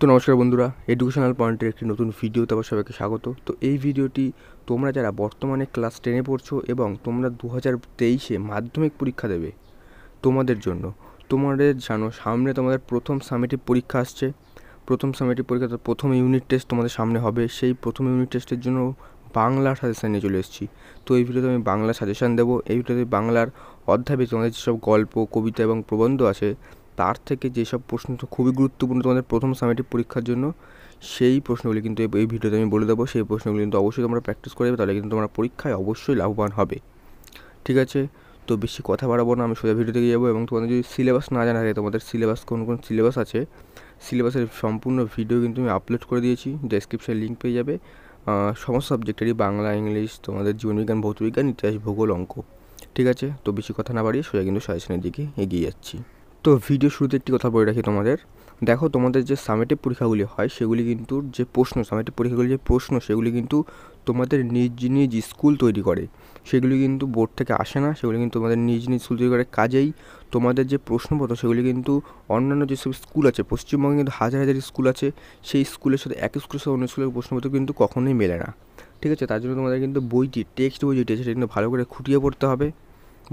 তো নমস্কার বন্ধুরা এডুকেশনাল পয়েন্টের একটি নতুন ভিডিও তোমার সবাইকে স্বাগত তো এই ভিডিওটি তোমরা যারা বর্তমানে ক্লাস টেনে পড়ছো এবং তোমরা দু হাজার তেইশে মাধ্যমিক পরীক্ষা দেবে তোমাদের জন্য তোমাদের জানো সামনে তোমাদের প্রথম সামেটিভ পরীক্ষা আসছে প্রথম সামেটিভ পরীক্ষা তো প্রথম ইউনিট টেস্ট তোমাদের সামনে হবে সেই প্রথম ইউনিট টেস্টের জন্য বাংলা সাজেশান নিয়ে চলে এসেছি তো এই ভিডিওতে আমি বাংলা সাজেশান দেবো এই ভিডিওতে বাংলার অধ্যাপে তোমাদের যেসব গল্প কবিতা এবং প্রবন্ধ আছে তার থেকে যেসব প্রশ্ন খুবই গুরুত্বপূর্ণ তোমাদের প্রথম সামেটিক পরীক্ষার জন্য সেই প্রশ্নগুলি কিন্তু এই ভিডিওতে আমি বলে দেবো সেই প্রশ্নগুলি কিন্তু অবশ্যই তোমরা প্র্যাকটিস করে তাহলে কিন্তু তোমরা পরীক্ষায় অবশ্যই লাভবান হবে ঠিক আছে তো বেশি কথা বাড়াবো না আমি সোজা ভিডিওতে গিয়ে যাবো এবং তোমাদের যদি সিলেবাস না জানা থাকে তোমাদের সিলেবাস কোন কোন সিলেবাস আছে সিলেবাসের সম্পূর্ণ ভিডিও কিন্তু আমি আপলোড করে দিয়েছি ডেসক্রিপশানে লিঙ্ক পেয়ে যাবে সমস্ত সাবজেক্টেরই বাংলা ইংলিশ তোমাদের জীবনবিজ্ঞান ভৌতবিজ্ঞান ইতিহাস ভূগোল অঙ্ক ঠিক আছে তো বেশি কথা না বাড়িয়ে সোজা কিন্তু সাজেশনের দিকে এগিয়ে যাচ্ছি তো ভিডিও শুরুতে একটি কথা বলে রাখি তোমাদের দেখো তোমাদের যে সামেটিভ পরীক্ষাগুলি হয় সেগুলি কিন্তু যে প্রশ্ন সামেটিভ পরীক্ষাগুলি যে প্রশ্ন সেগুলি কিন্তু তোমাদের নিজ নিজ স্কুল তৈরি করে সেগুলি কিন্তু বোর্ড থেকে আসে না সেগুলি কিন্তু তোমাদের নিজ নিজ স্কুল তৈরি করে কাজেই তোমাদের যে প্রশ্নপত্র সেগুলি কিন্তু অন্যান্য যেসব স্কুল আছে পশ্চিমবঙ্গে কিন্তু হাজার হাজার স্কুল আছে সেই স্কুলের সাথে এক স্কুলের সাথে অন্য স্কুলের প্রশ্নপত্র কিন্তু কখনোই মেলে না ঠিক আছে তার জন্য তোমাদের কিন্তু বইটি টেক্সট বই যেটি সেটা কিন্তু ভালো করে খুঁটিয়ে পড়তে হবে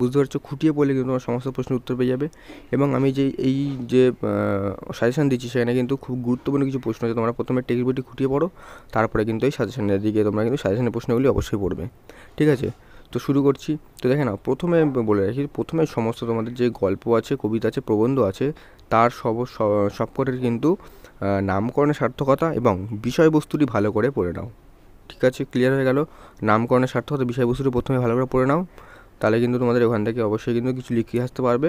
বুঝতে পারছো খুঁটিয়ে পড়লে কিন্তু তোমার সমস্ত প্রশ্নের উত্তর পেয়ে যাবে এবং আমি যে এই যে সাজেশান দিচ্ছি সেখানে কিন্তু খুব গুরুত্বপূর্ণ কিছু প্রশ্ন আছে তোমরা প্রথমে টেক্সট বইটি খুঁটিয়ে পড়ো তারপরে কিন্তু এই সাজেশানের দিকে তোমরা কিন্তু সাজেশানের প্রশ্নগুলি অবশ্যই পড়বে ঠিক আছে তো শুরু করছি তো দেখে নাও প্রথমে বলে রাখি প্রথমে সমস্ত তোমাদের যে গল্প আছে কবিতা আছে প্রবন্ধ আছে তার সব সবকটের কিন্তু নামকরণের সার্থকতা এবং বিষয়বস্তুটি ভালো করে পড়ে নাও ঠিক আছে ক্লিয়ার হয়ে গেল নামকরণের সার্থকতা বিষয়বস্তুটি প্রথমে ভালো করে পড়ে নাও তাহলে কিন্তু তোমাদের ওখান থেকে অবশ্যই কিন্তু কিছু লিখিয়ে আসতে পারবে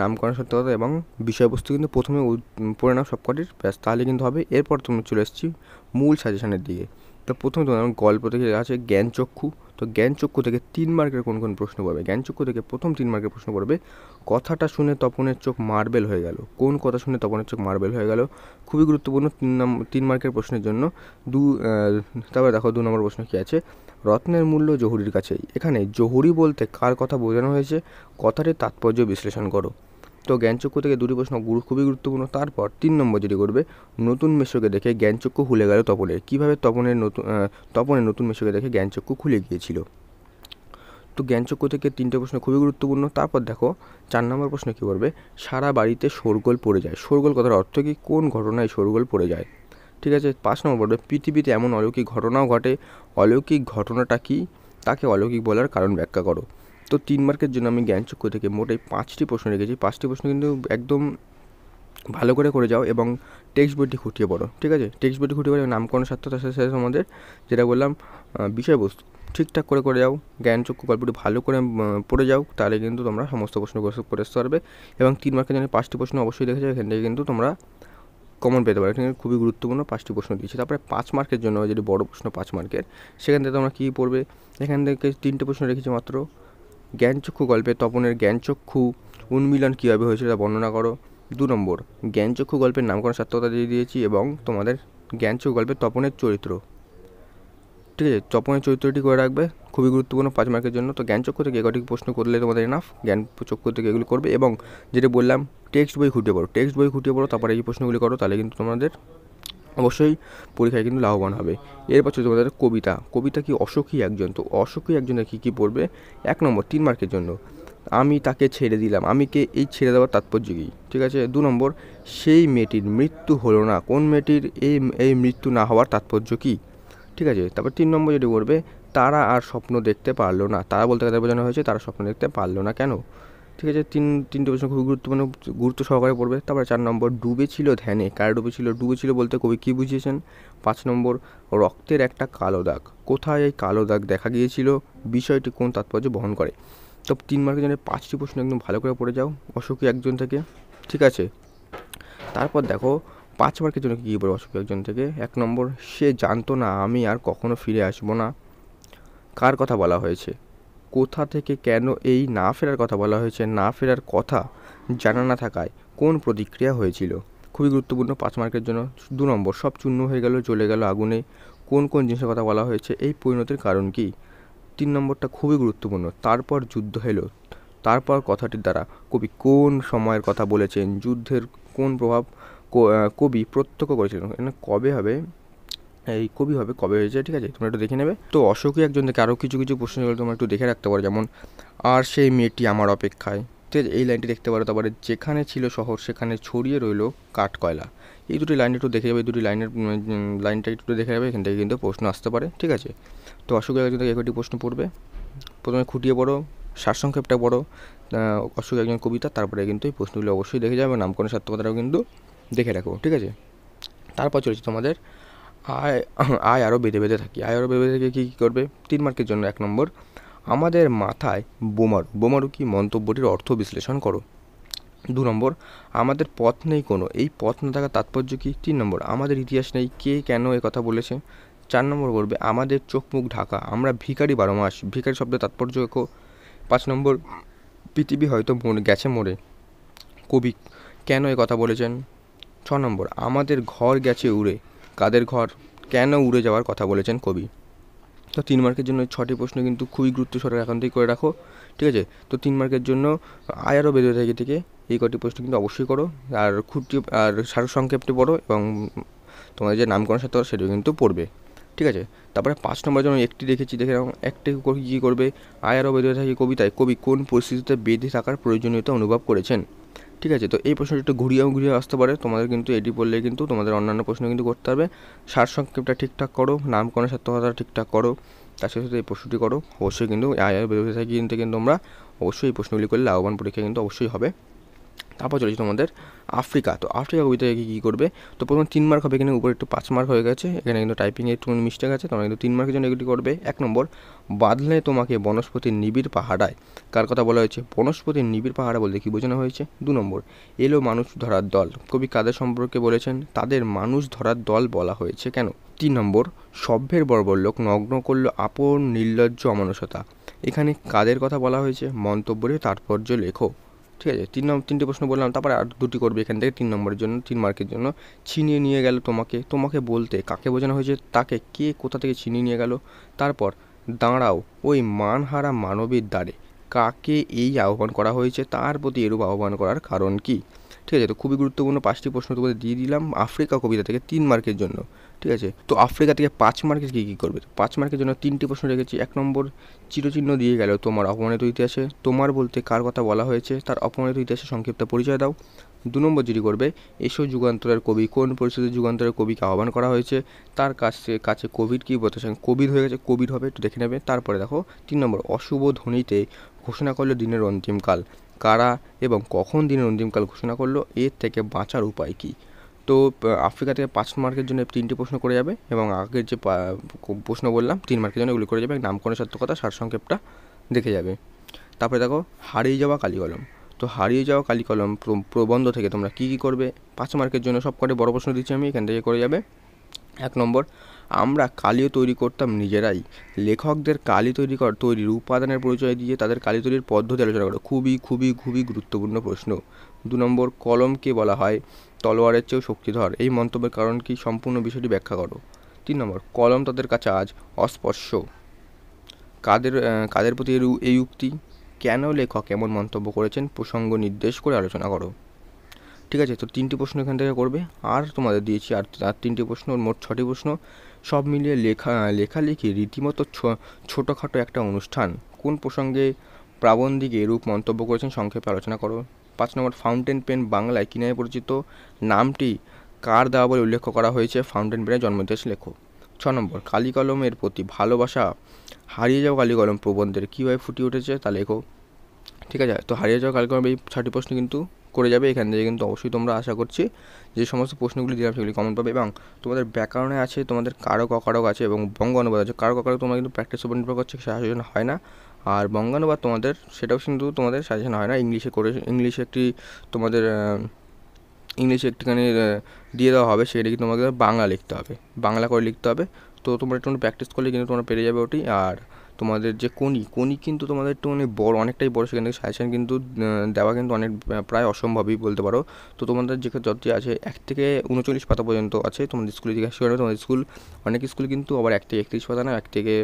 নামকরণ সত্যতা এবং বিষয়বস্তু কিন্তু প্রথমে পড়ে নাও সবকটির ব্যাস তাহলে কিন্তু হবে এরপর তোমরা চলে এসেছি মূল সাজেশনের দিকে তো প্রথমে তোমার গল্প থেকে আছে জ্ঞানচক্ষু তো জ্ঞানচক্ষু থেকে তিন মার্কের কোন কোন প্রশ্ন পড়বে জ্ঞানচক্ষু থেকে প্রথম তিন মার্কের প্রশ্ন পড়বে কথাটা শুনে তপনের চোখ মার্বেল হয়ে গেল কোন কথা শুনে তপনের চোখ মার্বেল হয়ে গেল খুবই গুরুত্বপূর্ণ তিন নাম তিন মার্কের প্রশ্নের জন্য দু তারপরে দেখো দু নম্বর প্রশ্ন কী আছে রত্নের মূল্য জহুরির কাছেই এখানে জহুরি বলতে কার কথা বোঝানো হয়েছে কথাটির তাৎপর্য বিশ্লেষণ করো তো জ্ঞানচক্ষু থেকে দুটি প্রশ্ন গুরু খুবই গুরুত্বপূর্ণ তারপর তিন নম্বর যেটি করবে নতুন মেশোকে দেখে জ্ঞানচক্ষু খুলে গেল তপনের কীভাবে তপনের নতুন তপনের নতুন মেশোকে দেখে জ্ঞানচক্ষু খুলে গিয়েছিল তো জ্ঞানচক্ষু থেকে তিনটে প্রশ্ন খুবই গুরুত্বপূর্ণ তারপর দেখো চার নম্বর প্রশ্ন কী করবে সারা বাড়িতে শোরগোল পড়ে যায় শোরগোল কথার অর্থ কী কোন ঘটনায় শোরগোল পড়ে যায় ঠিক আছে পাঁচ নম্বর পড়বে পৃথিবীতে এমন অলৌকিক ঘটনাও ঘটে অলৌকিক ঘটনাটা কি তাকে অলৌকিক বলার কারণ ব্যাখ্যা করো তো তিন মার্কের জন্য আমি জ্ঞানচক্ষু থেকে মোট এই পাঁচটি প্রশ্ন রেখেছি পাঁচটি প্রশ্ন কিন্তু একদম ভালো করে করে যাও এবং টেক্সট বইটি খুঁটিয়ে পড়ো ঠিক আছে টেক্সট বইটি খুঁটিয়ে পড়ো নামকরণ সার্থকতার সাথে সাথে আমাদের যেটা বললাম বিষয়বস্তু ঠিকঠাক করে করে যাও জ্ঞানচক্ষু গল্পটি ভালো করে পড়ে যাও তাহলে কিন্তু তোমরা সমস্ত প্রশ্ন করে আসতে পারবে এবং তিন মার্কের জন্য পাঁচটি প্রশ্ন অবশ্যই দেখে যাও এখান থেকে কিন্তু তোমরা কমন পেতে পারো এখানে খুবই গুরুত্বপূর্ণ পাঁচটি প্রশ্ন দিয়েছে তারপরে পাঁচ মার্কের জন্য যদি বড় প্রশ্ন পাঁচ মার্কের সেখান থেকে তোমরা কী পড়বে এখান থেকে তিনটে প্রশ্ন রেখেছি মাত্র জ্ঞানচক্ষু গল্পে তপনের জ্ঞানচক্ষু উন্মিলন কীভাবে হয়েছিল তা বর্ণনা করো দু নম্বর জ্ঞানচক্ষু গল্পের নামকরণ সার্থকতা দিয়ে দিয়েছি এবং তোমাদের জ্ঞানচক্ষু গল্পের তপনের চরিত্র ঠিক আছে চপনের চরিত্রটি করে রাখবে খুবই গুরুত্বপূর্ণ পাঁচ মার্কের জন্য তো জ্ঞান চক্ষু থেকে এগারোটি প্রশ্ন করলে তোমাদের এনাফ জ্ঞান চক্ষু থেকে এগুলো করবে এবং যেটা বললাম টেক্সট বই খুঁটিয়ে পড়ো টেক্সট বই খুঁটিয়ে পড়ো তারপরে এই প্রশ্নগুলি করো তাহলে কিন্তু তোমাদের অবশ্যই পরীক্ষায় কিন্তু লাভবান হবে এরপর পাশে তোমাদের কবিতা কবিতা কি অসুখী একজন তো অসুখী একজনের কী কী পড়বে এক নম্বর তিন মার্কের জন্য আমি তাকে ছেড়ে দিলাম আমি কে এই ছেড়ে দেওয়ার তাৎপর্য কী ঠিক আছে দু নম্বর সেই মেয়েটির মৃত্যু হলো না কোন মেয়েটির এই এই মৃত্যু না হওয়ার তাৎপর্য কী ঠিক আছে তারপর তিন নম্বর যেটি করবে তারা আর স্বপ্ন দেখতে পারলো না তারা বলতে কাদের বোঝানো হয়েছে তারা স্বপ্ন দেখতে পারলো না কেন ঠিক আছে তিন তিনটে প্রশ্ন খুবই গুরুত্বপূর্ণ গুরুত্ব সহকারে পড়বে তারপরে চার নম্বর ডুবে ছিল ধ্যানে কারা ডুবে ছিল ডুবে ছিল বলতে কবি কী বুঝিয়েছেন পাঁচ নম্বর রক্তের একটা কালো দাগ কোথায় এই কালো দাগ দেখা গিয়েছিল বিষয়টি কোন তাৎপর্য বহন করে তো তিন মার্কের জন্য পাঁচটি প্রশ্ন একদম ভালো করে পড়ে যাও অসুখী একজন থেকে ঠিক আছে তারপর দেখো পাঁচ মার্কের জন্য গিয়ে বলবো অশোক একজন থেকে এক নম্বর সে জানতো না আমি আর কখনো ফিরে আসবো না কার কথা বলা হয়েছে কোথা থেকে কেন এই না ফেরার কথা বলা হয়েছে না ফেরার কথা জানা না থাকায় কোন প্রতিক্রিয়া হয়েছিল খুবই গুরুত্বপূর্ণ পাঁচ মার্কের জন্য দু নম্বর সব চূর্ণ হয়ে গেল চলে গেল আগুনে কোন কোন জিনিসের কথা বলা হয়েছে এই পরিণতির কারণ কি তিন নম্বরটা খুবই গুরুত্বপূর্ণ তারপর যুদ্ধ হলো তারপর কথাটির দ্বারা কবি কোন সময়ের কথা বলেছেন যুদ্ধের কোন প্রভাব কবি প্রত্যক্ষ করেছিলেন এখানে কবে হবে এই কবি হবে কবে হয়েছে ঠিক আছে তোমরা একটু দেখে নেবে তো অশোকই একজন থেকে আরও কিছু কিছু প্রশ্ন হলে তোমরা একটু দেখে রাখতে পারো যেমন আর সেই মেয়েটি আমার অপেক্ষায় ঠিক আছে এই লাইনটি দেখতে পারো তারপরে যেখানে ছিল শহর সেখানে ছড়িয়ে রইল কাঠ কয়লা এই দুটি লাইন একটু দেখে যাবে দুটি লাইনের লাইনটা একটু দেখে যাবে এখান থেকে কিন্তু প্রশ্ন আসতে পারে ঠিক আছে তো অশোক একজন থেকে একটি প্রশ্ন পড়বে প্রথমে খুঁটিয়ে পড়ো সারসংক্ষেপটা পড়ো অশোক একজন কবিতা তারপরে কিন্তু এই প্রশ্নগুলো অবশ্যই দেখে যাবে নামকরণের সার্থকতাটাও কিন্তু দেখে রাখো ঠিক আছে তারপর চলেছে তোমাদের আয় আয় আরও বেঁধে বেঁধে থাকি আয় আরও বেঁধে থেকে কী কী করবে তিন মার্কের জন্য এক নম্বর আমাদের মাথায় বোমারু বোমারু কি মন্তব্যটির অর্থ বিশ্লেষণ করো দু নম্বর আমাদের পথ নেই কোনো এই পথ না থাকার তাৎপর্য কী তিন নম্বর আমাদের ইতিহাস নেই কে কেন এ কথা বলেছে চার নম্বর করবে আমাদের চোখ মুখ ঢাকা আমরা ভিখারি বারো মাস ভিখারি শব্দের তাৎপর্য এখো পাঁচ নম্বর পৃথিবী হয়তো গেছে মরে কবি কেন এ কথা বলেছেন ছ নম্বর আমাদের ঘর গেছে উড়ে কাদের ঘর কেন উড়ে যাওয়ার কথা বলেছেন কবি তো তিন মার্কের জন্য ছটি প্রশ্ন কিন্তু খুবই গুরুত্ব সহকারে এখন থেকে করে রাখো ঠিক আছে তো তিন মার্কের জন্য আয়ারও বেঁধে থাকে থেকে এই কটি প্রশ্ন কিন্তু অবশ্যই করো আর খুঁটি আর সার সংক্ষেপটি পড়ো এবং তোমাদের যে নামকরণ সাথে সেটিও কিন্তু পড়বে ঠিক আছে তারপরে পাঁচ নম্বর যেমন একটি দেখেছি দেখে একটি কী করবে আয়ারও বেঁধে থাকে কবিতায় কবি কোন পরিস্থিতিতে বেঁধে থাকার প্রয়োজনীয়তা অনুভব করেছেন ঠিক আছে তো এই প্রশ্নটা একটু ঘুরিয়েও ঘুরিয়ে আসতে পারে তোমাদের কিন্তু এটি পড়লে কিন্তু তোমাদের অন্যান্য প্রশ্ন কিন্তু করতে হবে সার সংক্ষেপটা ঠিকঠাক করো নামকরণ সার্থকতা ঠিকঠাক করো তার সাথে সাথে এই প্রশ্নটি করো অবশ্যই কিন্তু আয়ের বেরোতে থাকি কিন্তু তোমরা অবশ্যই এই প্রশ্নগুলি করলে লাভবান পরীক্ষা কিন্তু অবশ্যই হবে তারপর চলেছে তোমাদের আফ্রিকা তো আফ্রিকা কবিতা কি কী করবে তো প্রথমে তিন মার্ক হবে এখানে উপরে একটু পাঁচ মার্ক হয়ে গেছে এখানে কিন্তু টাইপিংয়ে একটু মিস্টেক আছে তোমরা কিন্তু তিন মার্কের জন্য এগুলি করবে এক নম্বর বাঁধলে তোমাকে বনস্পতির নিবিড় পাহাড়ায় কার কথা বলা হয়েছে বনস্পতির নিবিড় পাহাড়া বলতে কী বোঝানো হয়েছে দু নম্বর এলো মানুষ ধরার দল কবি কাদের সম্পর্কে বলেছেন তাদের মানুষ ধরার দল বলা হয়েছে কেন তিন নম্বর সভ্যের বর্বর লোক নগ্ন করল আপন নির্লজ্জ অমানসতা এখানে কাদের কথা বলা হয়েছে মন্তব্যের তাৎপর্য লেখো ঠিক আছে তিন নম্বর তিনটে প্রশ্ন বললাম তারপরে আর দুটি করবে এখান থেকে তিন নম্বরের জন্য তিন মার্কের জন্য ছিনিয়ে নিয়ে গেল তোমাকে তোমাকে বলতে কাকে বোঝানো হয়েছে তাকে কে কোথা থেকে ছিনিয়ে নিয়ে গেল তারপর দাঁড়াও ওই মানহারা মানবের দ্বারে কাকে এই আহ্বান করা হয়েছে তার প্রতি এরূপ আহ্বান করার কারণ কি ঠিক আছে তো খুবই গুরুত্বপূর্ণ পাঁচটি প্রশ্ন তোমাদের দিয়ে দিলাম আফ্রিকা কবিতা থেকে তিন মার্কের জন্য ঠিক আছে তো আফ্রিকা থেকে পাঁচ মার্কে কী কী করবে পাঁচ মার্কের জন্য তিনটি প্রশ্ন রেখেছি এক নম্বর চিরচিহ্ন দিয়ে গেল তোমার অপমানিত ইতিহাসে তোমার বলতে কার কথা বলা হয়েছে তার অপমানিত ইতিহাসে সংক্ষিপ্ত পরিচয় দাও দু নম্বর যেটি করবে এসব যুগান্তরের কবি কোন পরিস্থিতি যুগান্তরের কবিকে আহ্বান করা হয়েছে তার কাছে কাছে কোভিড কী বলতে চান কোভিড হয়ে গেছে কোভিড হবে একটু দেখে নেবে তারপরে দেখো তিন নম্বর অশুভ ধ্বনিতে ঘোষণা করলো দিনের অন্তিমকাল কারা এবং কখন দিনের অন্তিমকাল ঘোষণা করলো এর থেকে বাঁচার উপায় কী তো আফ্রিকা থেকে পাঁচ মার্কের জন্য তিনটি প্রশ্ন করে যাবে এবং আগের যে প্রশ্ন বললাম তিন মার্কের জন্য এগুলি করে যাবে নামকরণের সার্থকতা সারসংক্ষেপটা দেখে যাবে তারপরে দেখো হারিয়ে যাওয়া কালিকলম তো হারিয়ে যাওয়া কালিকলম প্রবন্ধ থেকে তোমরা কী কী করবে পাঁচ মার্কের জন্য সব কটি বড় প্রশ্ন দিচ্ছি আমি এখান থেকে করে যাবে এক নম্বর আমরা কালিও তৈরি করতাম নিজেরাই লেখকদের কালি তৈরি কর তৈরির উপাদানের পরিচয় দিয়ে তাদের কালি তৈরির পদ্ধতি আলোচনা করো খুবই খুবই খুবই গুরুত্বপূর্ণ প্রশ্ন দু নম্বর কলমকে বলা হয় তলোয়ারের চেয়েও শক্তিধর এই মন্তব্যের কারণ কি সম্পূর্ণ বিষয়টি ব্যাখ্যা করো তিন নম্বর কলম তাদের কাছে আজ অস্পর্শ কাদের কাদের প্রতি এই উক্তি কেন লেখক এমন মন্তব্য করেছেন প্রসঙ্গ নির্দেশ করে আলোচনা করো ঠিক আছে তো তিনটি প্রশ্ন এখান থেকে করবে আর তোমাদের দিয়েছি আর আর তিনটি প্রশ্ন মোট ছটি প্রশ্ন সব মিলিয়ে লেখা লেখালেখি রীতিমতো ছোটোখাটো একটা অনুষ্ঠান কোন প্রসঙ্গে প্রাবন্ধিক এরূপ মন্তব্য করেছেন সংক্ষেপে আলোচনা করো পাঁচ নম্বর ফাউন্টেন পেন বাংলায় কী নামে পরিচিত নামটি কার দেওয়া বলে উল্লেখ করা হয়েছে ফাউন্টেন পেনের জন্মদেশ লেখক ছ নম্বর কালি কলমের প্রতি ভালোবাসা হারিয়ে যাওয়া কালীকলম প্রবন্ধের কীভাবে ফুটিয়ে উঠেছে তা লেখো ঠিক আছে তো হারিয়ে যাওয়া কালি এই ছটি প্রশ্ন কিন্তু করে যাবে এখান থেকে কিন্তু অবশ্যই তোমরা আশা করছি যে সমস্ত প্রশ্নগুলি দিলাম সেগুলি কমন পাবে এবং তোমাদের ব্যাকরণে আছে তোমাদের কারক অকারক আছে এবং বঙ্গ অনুবাদ আছে কারক অকারক তোমরা কিন্তু প্র্যাকটিস উপর নির্ভর করছে সাজেশন হয় না আর বঙ্গানুবাদ তোমাদের সেটাও কিন্তু তোমাদের সাজেশন হয় না ইংলিশে করে ইংলিশে একটি তোমাদের ইংলিশে একটুখানি দিয়ে দেওয়া হবে সেটা কিন্তু তোমাকে বাংলা লিখতে হবে বাংলা করে লিখতে হবে তো তোমরা একটু প্র্যাকটিস করলে কিন্তু তোমরা পেরে যাবে ওটি আর তোমাদের যে কনি কনি কিন্তু তোমাদের একটু মানে বড় অনেকটাই বড় সেখান থেকে সাজেশান কিন্তু দেওয়া কিন্তু অনেক প্রায় অসম্ভবই বলতে পারো তো তোমাদের যে যতটি আছে এক থেকে উনচল্লিশ পাতা পর্যন্ত আছে তোমাদের স্কুলে জিজ্ঞাসা করবে তোমাদের স্কুল অনেক স্কুল কিন্তু আবার এক থেকে একত্রিশ পাতা না এক থেকে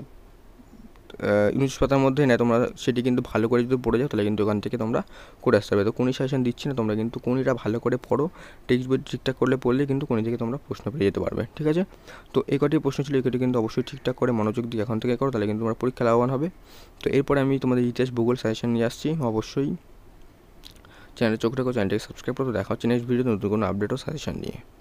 ইংলিশ পাতার মধ্যে নেয় তোমরা সেটি কিন্তু ভালো করে যদি পড়ে যাও তাহলে কিন্তু ওখান থেকে তোমরা করে আসতে পারবে তো কোনই সাজেশন দিচ্ছি না তোমরা কিন্তু কোনিটা ভালো করে পড়ো টেক্সট বই ঠিকঠাক করলে পড়লে কিন্তু কোনি থেকে তোমরা প্রশ্ন পেয়ে যেতে পারবে ঠিক আছে তো এই কটি প্রশ্ন ছিল এই কিন্তু অবশ্যই ঠিকঠাক করে মনোযোগ দিয়ে এখন থেকে করো তাহলে কিন্তু তোমরা পরীক্ষা লাভবান হবে তো এরপরে আমি তোমাদের ইতিহাস ভূগোল সাজেশন নিয়ে আসছি অবশ্যই চ্যানেলে চোখ রাখো চ্যানেলটিকে সাবস্ক্রাইব করো দেখা হচ্ছে নেক্সট ভিডিও নতুন কোনো আপডেট ও সাজেশন নিয়ে